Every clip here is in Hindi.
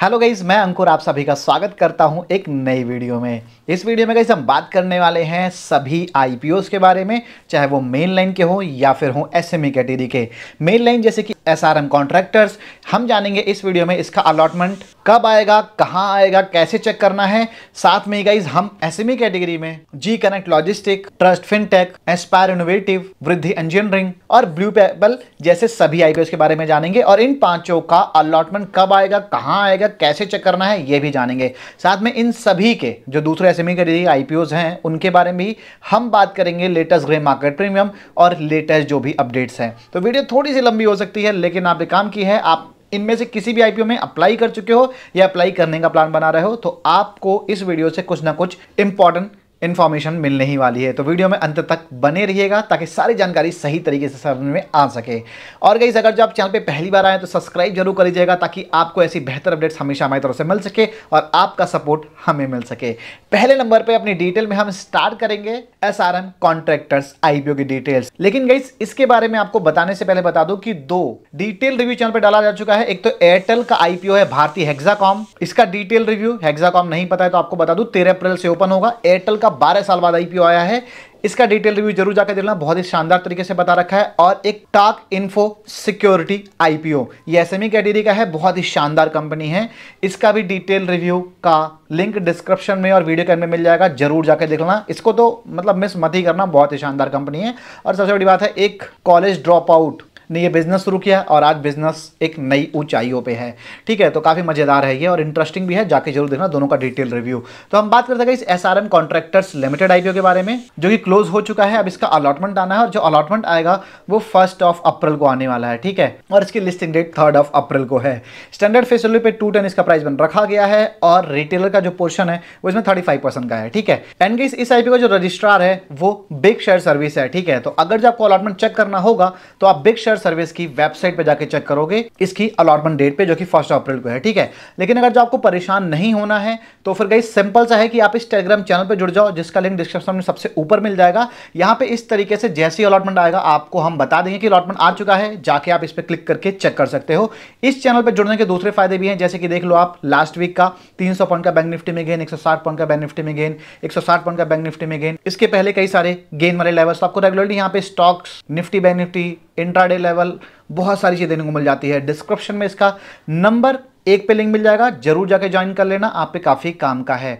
हेलो गाइज मैं अंकुर आप सभी का स्वागत करता हूं एक नई वीडियो में इस वीडियो में गाइज हम बात करने वाले हैं सभी आईपीओस के बारे में चाहे वो मेन लाइन के हों या फिर हों एम कैटेगरी e के मेन लाइन जैसे कि एस आर एम कॉन्ट्रैक्टर्स हम जानेंगे इस वीडियो में इसका अलॉटमेंट कब आएगा कहाँ आएगा कैसे चेक करना है साथ में गाइज हम एस कैटेगरी e में जी connect logistic trust fintech aspire innovative Vriddhi engineering और ब्लू पेबल जैसे सभी आई के बारे में जानेंगे और इन पांचों का अलॉटमेंट कब आएगा कहाँ आएगा का कैसे चेक करना है ये भी जानेंगे साथ में इन सभी के जो दूसरे एस एम e के आई हैं उनके बारे में भी हम बात करेंगे लेटेस्ट ग्रे मार्केट प्रीमियम और लेटेस्ट जो भी अपडेट्स हैं तो वीडियो थोड़ी सी लंबी हो सकती है लेकिन आपने काम की है आप इनमें से किसी भी आईपीओ में अप्लाई कर चुके हो या अप्लाई करने का प्लान बना रहे हो तो आपको इस वीडियो से कुछ ना कुछ इंपॉर्टेंट इन्फॉर्मेशन मिलने ही वाली है तो वीडियो में अंत तक बने रहिएगा ताकि सारी जानकारी सही तरीके से समझ में आ सके और गई अगर जो आप चैनल पे पहली बार आए तो सब्सक्राइब जरूर कर लीजिएगा ताकि आपको ऐसी बेहतर अपडेट्स हमेशा हमारी तरफ से मिल सके और आपका सपोर्ट हमें मिल सके पहले नंबर पर अपनी डिटेल में हम स्टार्ट करेंगे S R M contractors IPO की डिटेल्स लेकिन गई इसके बारे में आपको बताने से पहले बता दू की दो डिटेल रिव्यू चैनल पर डाला जा चुका है एक तो एयरटेल का आईपीओ है भारतीय हेक्साकॉम इसका डिटेल रिव्यू हेक्साकॉम नहीं पता है तो आपको बता दू तेरह अप्रैल से ओपन होगा एयरटेल का का बारह साल बाद आईपीओ आया है इसका डिटेल रिव्यू जरूर जाकर देखना बहुत ही शानदार तरीके से बता रखा है और एक टाक इन्फो सिक्योरिटी आईपीओ ये एसएमई कैटेगरी e का है बहुत ही शानदार कंपनी है इसका भी डिटेल रिव्यू का लिंक डिस्क्रिप्शन में और वीडियो के में मिल जाएगा जरूर जाकर देखना इसको तो मतलब मिस मत ही करना बहुत ही शानदार कंपनी है और सबसे बड़ी बात है एक कॉलेज ड्रॉप आउट ने ये बिज़नेस शुरू किया और आज बिज़नेस एक नई ऊंचाइयों पे है ठीक है तो काफ़ी मज़ेदार है ये और इंटरेस्टिंग भी है जाके जरूर देखना दोनों का डिटेल रिव्यू तो हम बात करते हैं इस S R M contractors limited IPO के बारे में जो कि क्लोज हो चुका है अब इसका अलॉटमेंट आना है और जो अलॉटमेंट आएगा वो फर्स्ट ऑफ अप्रैल को आने वाला है ठीक है और इसकी listing date third of April को है स्टैंडर्ड फेस पे टू टेन इसका प्राइस बन रखा गया है और रिटेलर का जो पोर्शन है वो इसमें थर्टी फाइव परसेंट का है ठीक है एंड इस आईपीओ का जो रजिस्ट्रार है वो बिग शेयर सर्विस है ठीक है तो अगर जो आपको अलॉटमेंट चेक करना होगा तो आप बिग शेयर फायर सर्विस की वेबसाइट पे जाके चेक करोगे इसकी अलॉटमेंट डेट पे जो कि फर्स्ट अप्रैल को है ठीक है लेकिन अगर जो आपको परेशान नहीं होना है तो फिर गई सिंपल सा है कि आप इस टेलीग्राम चैनल पे जुड़ जाओ जिसका लिंक डिस्क्रिप्शन में सबसे ऊपर मिल जाएगा यहां पे इस तरीके से जैसे अलॉटमेंट आएगा आपको हम बता देंगे कि अलॉटमेंट आ चुका है जाके आप इस पर क्लिक करके चेक कर सकते हो इस चैनल पर जुड़ने के दूसरे फायदे भी हैं जैसे कि देख लो आप लास्ट वीक का तीन पॉइंट का बैंक निफ्टी में गेन एक पॉइंट का बैंक निफ्टी में गेन एक पॉइंट का बैंक निफ्टी में गेन इसके पहले कई सारे गेन वाले लेवल्स तो आपको रेगुलरली यहाँ पे stocks Nifty bank Nifty intraday level बहुत सारी चीजें देने को मिल जाती है डिस्क्रिप्शन में इसका नंबर एक पे लिंक मिल जाएगा जरूर जाके ज्वाइन कर लेना आप पे काफ़ी काम का है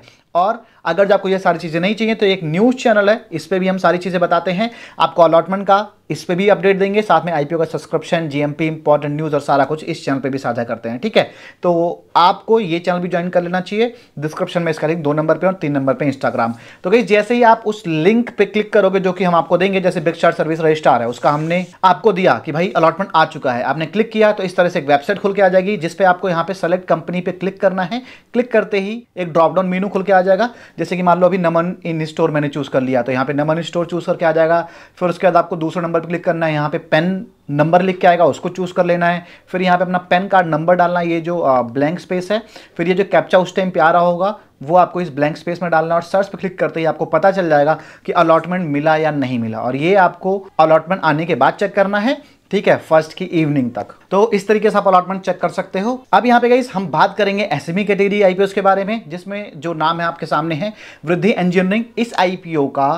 और अगर आपको ये सारी चीज़ें नहीं चाहिए तो एक न्यूज़ चैनल है इस पर भी हम सारी चीज़ें बताते हैं आपको अलॉटमेंट का इस पर भी अपडेट देंगे साथ में आईपीओ का सब्सक्रिप्शन जीएमपी इंपॉर्टेंट न्यूज़ और सारा कुछ इस चैनल पे भी साझा करते हैं ठीक है तो आपको ये चैनल भी ज्वाइन कर लेना चाहिए डिस्क्रिप्शन में इसका लिंक दो नंबर पे और तीन नंबर पे इंस्टाग्राम तो कहीं जैसे ही आप उस लिंक पे क्लिक करोगे जो कि हम आपको देंगे जैसे बिग शार्ट सर्विस रजिस्टार है उसका हमने आपको दिया कि भाई अलॉटमेंट आ चुका है आपने क्लिक किया तो इस तरह से एक वेबसाइट खुल के आ जाएगी जिसपे आपको यहाँ पे सेलेक्ट कंपनी पे क्लिक करना है क्लिक करते ही एक ड्रॉपडाउन मीनू खुल के आ जाएगा जैसे कि मान लो अभी नमन इन स्टोर मैंने चूज कर लिया तो यहाँ पे नमन स्टोर चूज करके आ जाएगा फिर उसके बाद आपको दूसरा नंबर नंबर पर क्लिक करना है यहाँ पे पेन नंबर लिख के आएगा उसको चूज़ कर लेना है फिर यहाँ पे अपना पेन कार्ड नंबर डालना है ये जो ब्लैंक स्पेस है फिर ये जो कैप्चा उस टाइम पे आ रहा होगा वो आपको इस ब्लैंक स्पेस में डालना है और सर्च पे क्लिक करते ही आपको पता चल जाएगा कि अलॉटमेंट मिला या नहीं मिला और ये आपको अलॉटमेंट आने के बाद चेक करना है ठीक है फर्स्ट की इवनिंग तक तो इस तरीके से आप अलॉटमेंट चेक कर सकते हो अब यहाँ पे गई हम बात करेंगे एसएमई कैटेगरी आईपीओ के बारे में जिसमें जो नाम है आपके सामने है वृद्धि इंजीनियरिंग इस आईपीओ का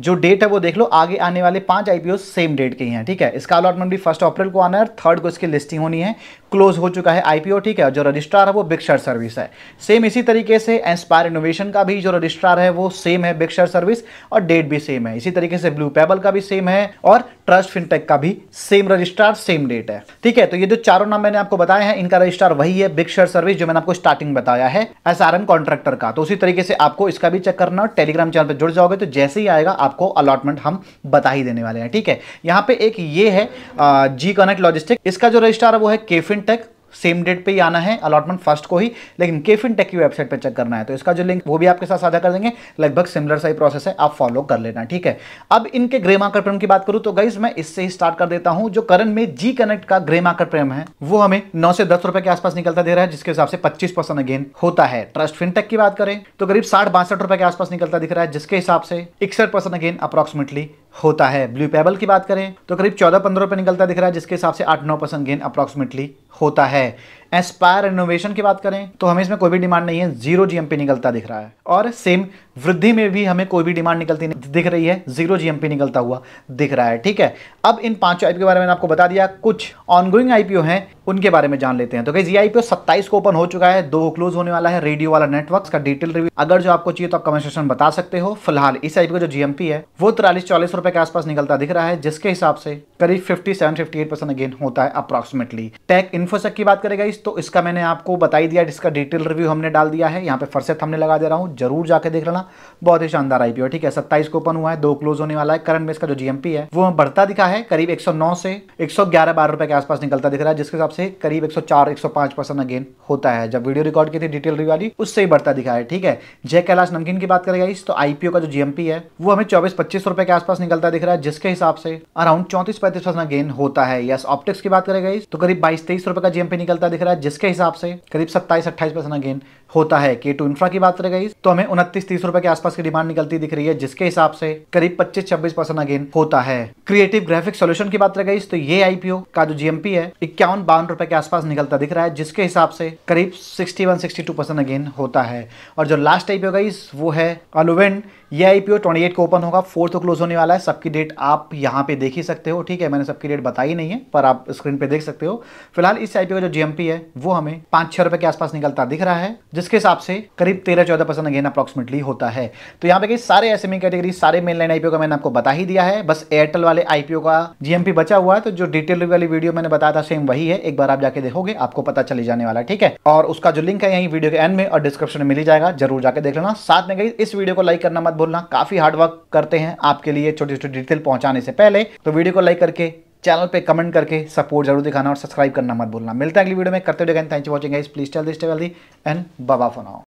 जो डेट है वो देख लो आगे आने वाले पांच आईपीओ सेम डेट के हैं ठीक है इसका अलॉटमेंट भी फर्स्ट अप्रैल को आना है थर्ड को इसकी लिस्टिंग होनी है क्लोज हो चुका है आईपीओ ठीक है जो रजिस्ट्रार है वो बिक्सर सर्विस है सेम इसी तरीके से एंस्पायर इनोवेशन का भी जो रजिस्ट्रार है वो सेम है बिक्सर सर्विस और डेट भी सेम है इसी तरीके से ब्लू पेबल का भी सेम है और ट्रस्ट फिनटेक का भी सेम रजिस्ट्रार सेम डेट है ठीक है तो ये जो चारों नाम मैंने आपको बताया है इनका रजिस्ट्रार वही है बिक्सर सर्विस जो मैंने आपको स्टार्टिंग बताया है एस कॉन्ट्रैक्टर का तो उसी तरीके से आपको इसका भी चेक करना टेलीग्राम चैनल पर जुड़ जाओगे तो जैसे ही आएगा आपको अलॉटमेंट हम बता ही देने वाले हैं ठीक है यहाँ पे एक ये है जी कनेक्ट लॉजिस्टिक इसका जो रजिस्ट्रार है वो है केफिन टेक सेम डेट पे ही आना है अलॉटमेंट फर्स्ट को ही लेकिन केफ इन टेक की वेबसाइट पे चेक करना है तो इसका जो लिंक वो भी आपके साथ साझा कर देंगे लगभग सिमिलर सा ही प्रोसेस है आप फॉलो कर लेना ठीक है अब इनके ग्रे मार्कर प्रेम की बात करूं तो गाइज मैं इससे ही स्टार्ट कर देता हूं जो करण में जी कनेक्ट का ग्रे मार्कर प्रेम है वो हमें नौ से दस रुपए के आसपास निकलता दे रहा है जिसके हिसाब से पच्चीस परसेंट अगेन होता है ट्रस्ट फिनटेक की बात करें तो करीब साठ बासठ रुपए के आसपास निकलता दिख रहा है जिसके हिसाब से इकसठ परसेंट अगेन अप्रोक्सिमेटली होता है ब्लू पेबल की बात करें तो करीब चौदह पंद्रह रुपये निकलता दिख रहा है जिसके हिसाब से आठ नौ परसेंट गेन अप्रॉक्सिमेटली होता है एस्पायर इनोवेशन की बात करें तो हमें इसमें कोई भी डिमांड नहीं है जीरो जीएमपी निकलता दिख रहा है और सेम वृद्धि में भी हमें कोई भी डिमांड निकलती दिख रही है जीरो जीएमपी निकलता हुआ दिख रहा है ठीक है अब इन पांचों आईपीओ के बारे में आपको बता दिया कुछ ऑनगोइंग आईपीओ हैं उनके बारे में जान लेते हैं तो क्या जी आईपीओ सत्ताईस को ओपन हो चुका है दो क्लोज होने वाला है रेडियो वाला नेटवर्क का डिटेल रिव्यू अगर जो आपको चाहिए तो आप कमेंट बता सकते हो फिलहाल इस आईपीओ जो जीएमपी है वो तिरालीस चालीस रुपए के आसपास निकलता दिख रहा है जिसके हिसाब से करीब fifty seven fifty eight percent again होता है अप्रॉक्सीमेटली टेक इन्फोसेक की बात करेगा चीज़ तो इसका मैंने आपको बताई दिया इसका डिटेल रिव्यू हमने डाल दिया है यहाँ पे फर्से हमने लगा दे रहा हूँ जरूर जाके देख लेना बहुत ही शानदार आईपीओ है ठीक है सत्ताईस को ओपन हुआ है दो क्लोज होने वाला है करंट में इसका जो जीएमपी है वो बढ़ता दिखा है करीब एक से एक सौ के आसपास निकलता दिख रहा है जिसके हिसाब से करीब एक सौ चार अगेन होता है जब वीडियो रिकॉर्ड की थी डिटेल रिव्यू वाली उससे ही बढ़ता दिखा है ठीक है जय कैलाश नमकीन की बात करेगा इस तो आईपीओ का जो जीएमपी है वो हमें चौबीस पच्चीस रुपए के आसपास निकलता दिख रहा है जिसके हिसाब से अराउंड चौंतीस पैंतीस परसेंट गेन होता है यस ऑप्टिक्स की बात करेगा इस तो करीब बाईस तेईस रुपए का जीएमपी निकलता दिख रहा है है जिसके हिसाब से करीब सत्ताईस अट्ठाईस परसेंट अगेन होता है के टू इंफ्रा की बात रह गई तो हमें उनतीस तीस रुपए के आसपास की डिमांड निकलती दिख रही है जिसके हिसाब से करीब पच्चीस छब्बीस परसेंट अगेन होता है क्रिएटिव ग्राफिक सोल्यूशन की बात रह गई तो ये आईपीओ का जो जीएमपी है इक्यावन बावन रुपए के आसपास निकलता दिख रहा है जिसके हिसाब से करीब sixty one sixty two percent again होता है और जो लास्ट आईपीओ गई वो है अलोवेन ये आईपीओ ट्वेंटी एट को ओपन होगा फोर्थ को क्लोज होने वाला है सबकी डेट आप यहाँ पे देख ही सकते हो ठीक है मैंने सबकी डेट बताई नहीं है पर आप स्क्रीन पे देख सकते हो फिलहाल इस आईपीओ का जो जीएमपी है वो हमें पांच छह रुपए के आसपास निकलता दिख रहा है जिसके हिसाब से करीब तेरह चौदह परसेंट अगेन अप्रॉक्सिमेटली होता है तो यहाँ पे कई सारे एस कैटेगरी e सारे मेन लाइन आईपीओ का मैंने आपको बता ही दिया है बस एयरटेल वाले आईपीओ का जीएमपी बचा हुआ है तो जो डिटेल वाली वीडियो मैंने बताया था सेम वही है एक बार आप जाके देखोगे आपको पता चले जाने वाला ठीक है और उसका जो लिंक है यही वीडियो के एंड में और डिस्क्रिप्शन में मिल जाएगा जरूर जाके देख लेना साथ में गई इस वीडियो को लाइक करना मत भूलना काफी हार्डवर्क करते हैं आपके लिए छोटी छोटी डिटेल पहुंचाने से पहले तो वीडियो को लाइक करके चैनल पे कमेंट करके सपोर्ट जरूर दिखाना और सब्सक्राइब करना मत भूलना मिलता है अगली वीडियो में करते हुए thank you watching please tell this tell the end बाबा फोनाओ